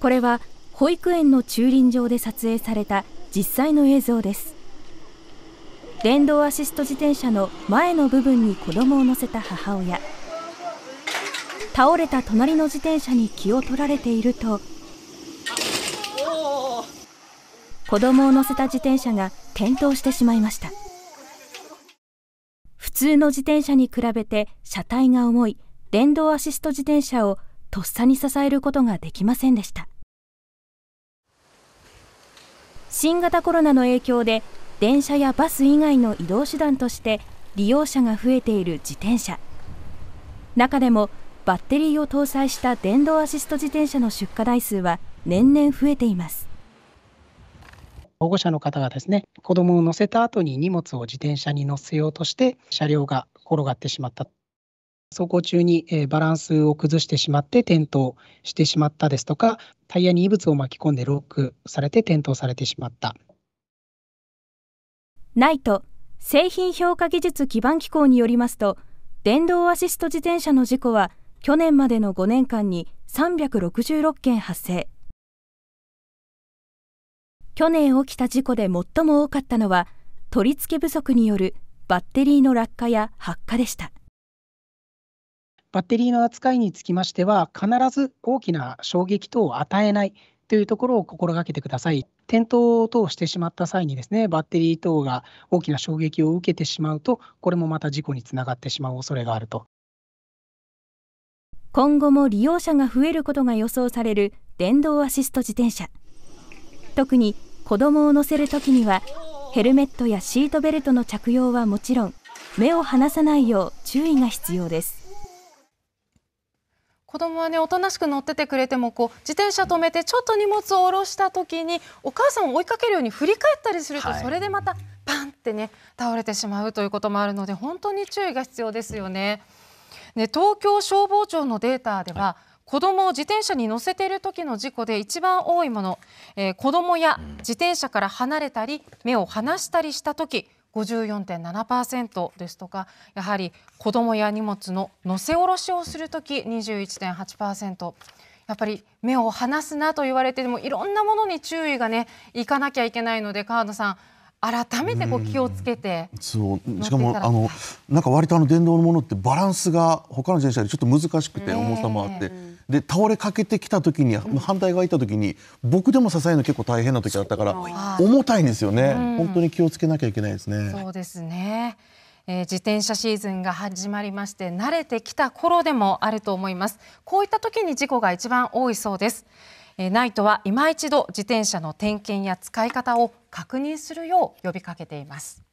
これは保育園の駐輪場で撮影された実際の映像です電動アシスト自転車の前の部分に子供を乗せた母親倒れた隣の自転車に気を取られていると子供を乗せた自転車が転倒してしまいました普通の自転車に比べて車体が重い電動アシスト自転車をとっさに支えることができませんでした新型コロナの影響で電車やバス以外の移動手段として利用者が増えている自転車中でもバッテリーを搭載した電動アシスト自転車の出荷台数は年々増えています保護者の方がですね子どもを乗せた後に荷物を自転車に乗せようとして車両が転がってしまった走行中に、えバランスを崩してしまって転倒してしまったですとか、タイヤに異物を巻き込んでロックされて転倒されてしまった。NITE 製品評価技術基盤機構によりますと、電動アシスト自転車の事故は去年までの5年間に366件発生。去年起きた事故で最も多かったのは、取り付け不足によるバッテリーの落下や発火でした。バッテリーの扱いにつきましては、必ず大きな衝撃等を与えないというところを心がけてください。転倒等してしまった際にですね、バッテリー等が大きな衝撃を受けてしまうと、これもまた事故につながってしまう恐れがあると。今後も利用者が増えることが予想される電動アシスト自転車。特に子供を乗せるときには、ヘルメットやシートベルトの着用はもちろん、目を離さないよう注意が必要です。子供はねおとなしく乗っててくれてもこう自転車止めてちょっと荷物を下ろした時にお母さんを追いかけるように振り返ったりすると、はい、それでまたパンってね倒れてしまうということもあるので本当に注意が必要ですよね。ね東京消防庁のデータでは、はい子どもを自転車に乗せている時の事故で一番多いもの、えー、子どもや自転車から離れたり目を離したりした時54.7％ですとかやはり子どもや荷物の乗せ下ろしをするとき21.8%。やっぱり目を離すなと言われてもいろんなものに注意がねいかなきゃいけないので川野さん改めてこう気をつけてそうしかもあのなんか割とあの電動のものってバランスが他の自転車よりちょっと難しくて重さもあって、えーで倒れかけてきた時に、反対側いた時に僕でも支えるの結構大変な時だったから重たいんですよね、本当に気をつけなきゃいけないですね。そうですねえー、自転車シーズンが始まりまして慣れてきた頃でもあると思いますこういった時に事故が一番多いそうです、えー、ナイトは今一度自転車の点検や使い方を確認するよう呼びかけています